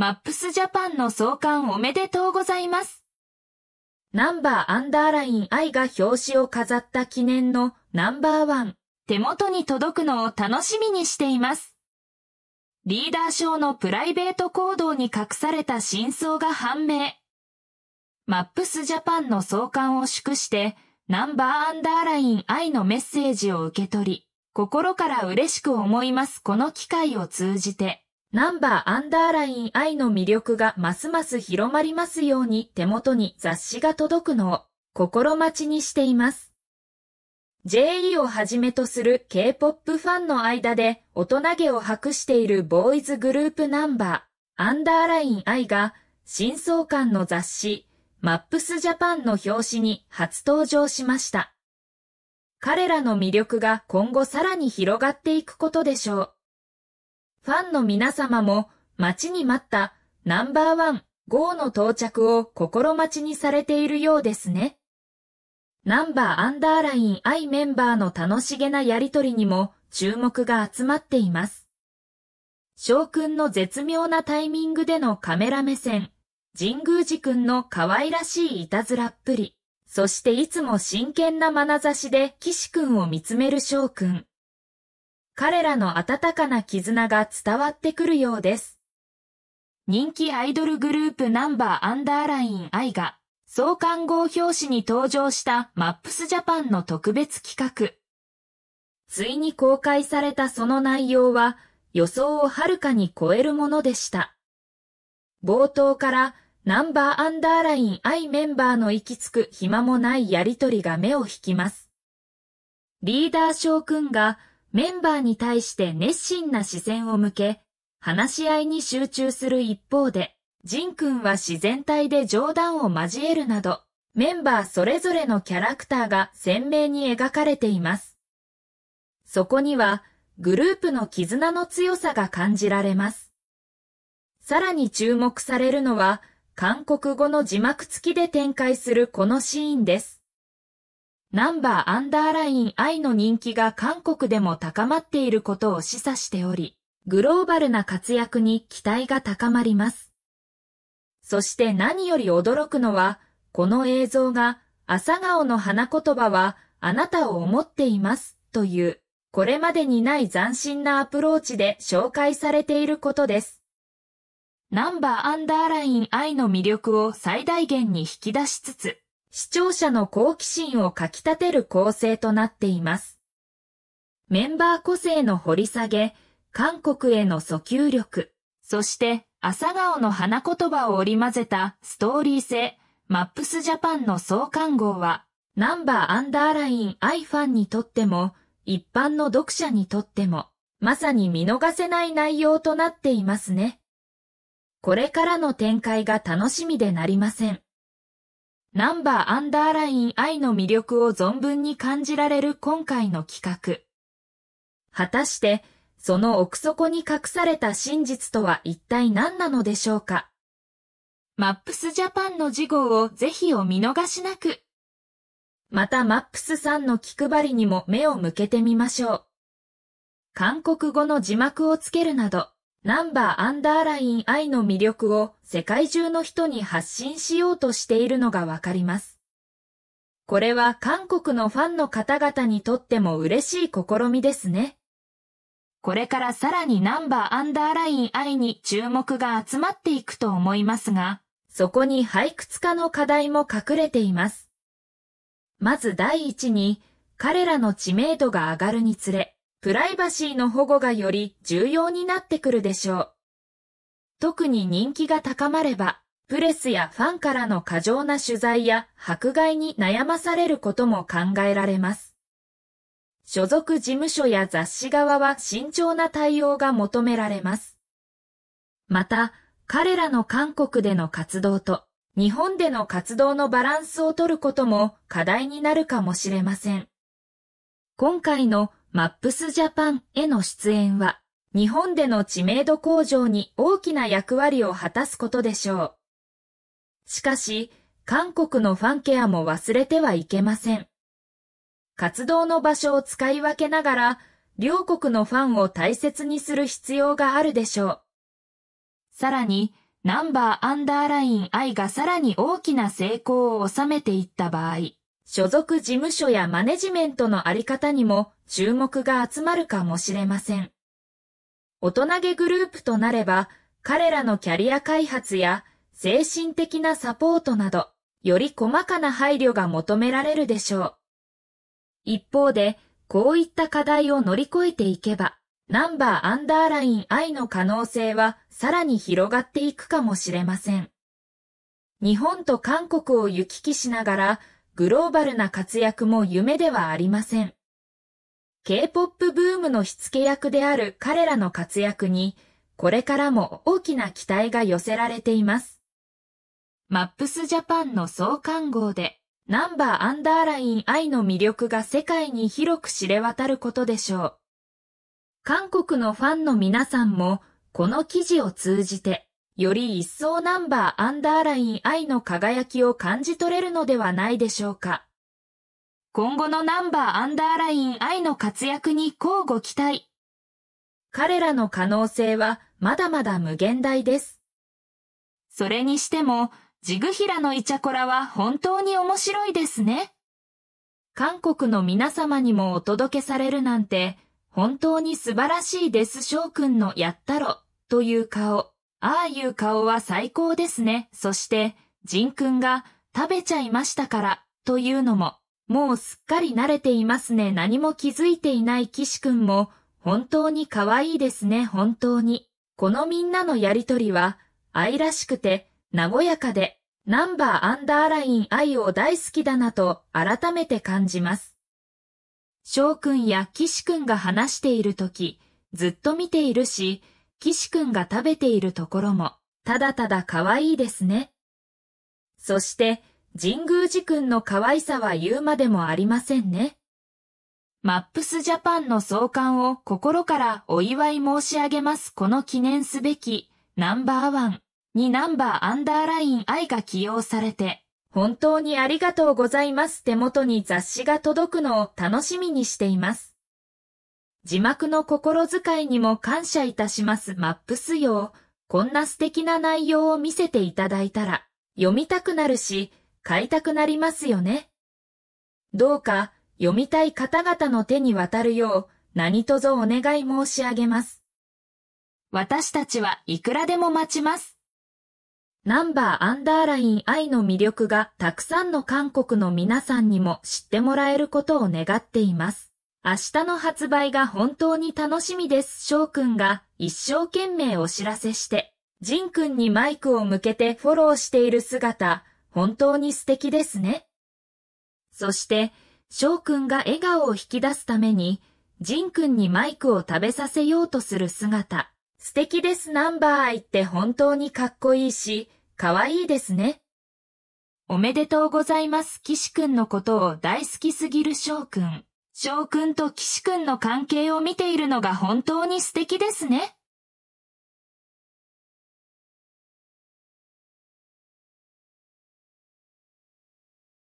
マップスジャパンの創刊おめでとうございます。ナンバーアンダーライン愛が表紙を飾った記念のナンバーワン。手元に届くのを楽しみにしています。リーダー賞のプライベート行動に隠された真相が判明。マップスジャパンの創刊を祝して、ナンバーアンダーライン愛のメッセージを受け取り、心から嬉しく思いますこの機会を通じて。ナンバーアンダーライン I の魅力がますます広まりますように手元に雑誌が届くのを心待ちにしています。JE をはじめとする K-POP ファンの間で大人げを博しているボーイズグループナンバーアンダーライン I が新創刊の雑誌マップスジャパンの表紙に初登場しました。彼らの魅力が今後さらに広がっていくことでしょう。ファンの皆様も待ちに待ったナンバーワンーの到着を心待ちにされているようですね。ナンバーアンダーライン I メンバーの楽しげなやりとりにも注目が集まっています。翔くんの絶妙なタイミングでのカメラ目線、神宮寺くんの可愛らしいいたずらっぷり、そしていつも真剣な眼差しで岸くんを見つめる翔くん。彼らの温かな絆が伝わってくるようです。人気アイドルグループナンバーアンダーラインイが、創刊号表紙に登場したマップスジャパンの特別企画。ついに公開されたその内容は、予想をはるかに超えるものでした。冒頭から、ナンバーアンダーライン I メンバーの行き着く暇もないやりとりが目を引きます。リーダー翔くんが、メンバーに対して熱心な視線を向け、話し合いに集中する一方で、ジン君は自然体で冗談を交えるなど、メンバーそれぞれのキャラクターが鮮明に描かれています。そこには、グループの絆の強さが感じられます。さらに注目されるのは、韓国語の字幕付きで展開するこのシーンです。ナンバーアンダーライン I の人気が韓国でも高まっていることを示唆しており、グローバルな活躍に期待が高まります。そして何より驚くのは、この映像が、朝顔の花言葉は、あなたを思っています、という、これまでにない斬新なアプローチで紹介されていることです。ナンバーアンダーライン I の魅力を最大限に引き出しつつ、視聴者の好奇心をかき立てる構成となっています。メンバー個性の掘り下げ、韓国への訴求力、そして朝顔の花言葉を織り交ぜたストーリー性、マップスジャパンの相関号は、ナンバーアンダーライン i ファンにとっても、一般の読者にとっても、まさに見逃せない内容となっていますね。これからの展開が楽しみでなりません。ナンバーアンダーライン愛の魅力を存分に感じられる今回の企画。果たして、その奥底に隠された真実とは一体何なのでしょうか。マップスジャパンの事号をぜひお見逃しなく。またマップスさんの気配りにも目を向けてみましょう。韓国語の字幕をつけるなど、ナンバーアンダーライン I の魅力を世界中の人に発信しようとしているのがわかります。これは韓国のファンの方々にとっても嬉しい試みですね。これからさらにナンバーアンダーライン I に注目が集まっていくと思いますが、そこに廃屈化の課題も隠れています。まず第一に、彼らの知名度が上がるにつれ、プライバシーの保護がより重要になってくるでしょう。特に人気が高まれば、プレスやファンからの過剰な取材や迫害に悩まされることも考えられます。所属事務所や雑誌側は慎重な対応が求められます。また、彼らの韓国での活動と日本での活動のバランスを取ることも課題になるかもしれません。今回のマップスジャパンへの出演は、日本での知名度向上に大きな役割を果たすことでしょう。しかし、韓国のファンケアも忘れてはいけません。活動の場所を使い分けながら、両国のファンを大切にする必要があるでしょう。さらに、ナンバーアンダーライン I がさらに大きな成功を収めていった場合、所属事務所やマネジメントのあり方にも注目が集まるかもしれません。大人げグループとなれば、彼らのキャリア開発や精神的なサポートなど、より細かな配慮が求められるでしょう。一方で、こういった課題を乗り越えていけば、ナンバーアンダーライン I の可能性はさらに広がっていくかもしれません。日本と韓国を行き来しながら、グローバルな活躍も夢ではありません。K-POP ブームの火付け役である彼らの活躍に、これからも大きな期待が寄せられています。マップスジャパンの創刊号で、ナンバーアンダーライン愛の魅力が世界に広く知れ渡ることでしょう。韓国のファンの皆さんも、この記事を通じて、より一層ナンバーアンダーライン愛の輝きを感じ取れるのではないでしょうか。今後のナンバーアンダーライン愛の活躍に交互期待。彼らの可能性はまだまだ無限大です。それにしても、ジグヒラのイチャコラは本当に面白いですね。韓国の皆様にもお届けされるなんて、本当に素晴らしいです翔くんのやったろ、という顔。ああいう顔は最高ですね。そして、ジンくんが食べちゃいましたから、というのも、もうすっかり慣れていますね。何も気づいていない岸くんも、本当に可愛いですね。本当に。このみんなのやりとりは、愛らしくて、和やかで、ナンバーアンダーライン愛を大好きだなと改めて感じます。翔くんや岸くんが話しているとき、ずっと見ているし、岸くんが食べているところも、ただただ可愛いですね。そして、神宮寺くんの可愛さは言うまでもありませんね。マップスジャパンの創刊を心からお祝い申し上げますこの記念すべきナンバーワンにナンバーアンダーライン愛が起用されて本当にありがとうございます手元に雑誌が届くのを楽しみにしています。字幕の心遣いにも感謝いたしますマップス用。こんな素敵な内容を見せていただいたら、読みたくなるし、買いたくなりますよね。どうか、読みたい方々の手に渡るよう、何卒お願い申し上げます。私たちはいくらでも待ちます。ナンバーアンダーライン愛の魅力がたくさんの韓国の皆さんにも知ってもらえることを願っています。明日の発売が本当に楽しみです。翔くんが一生懸命お知らせして、ジンくんにマイクを向けてフォローしている姿、本当に素敵ですね。そして、翔くんが笑顔を引き出すために、ジンくんにマイクを食べさせようとする姿、素敵ですナンバー愛って本当にかっこいいし、かわいいですね。おめでとうございます。岸くんのことを大好きすぎる翔くん。翔くんと岸くんの関係を見ているのが本当に素敵ですね。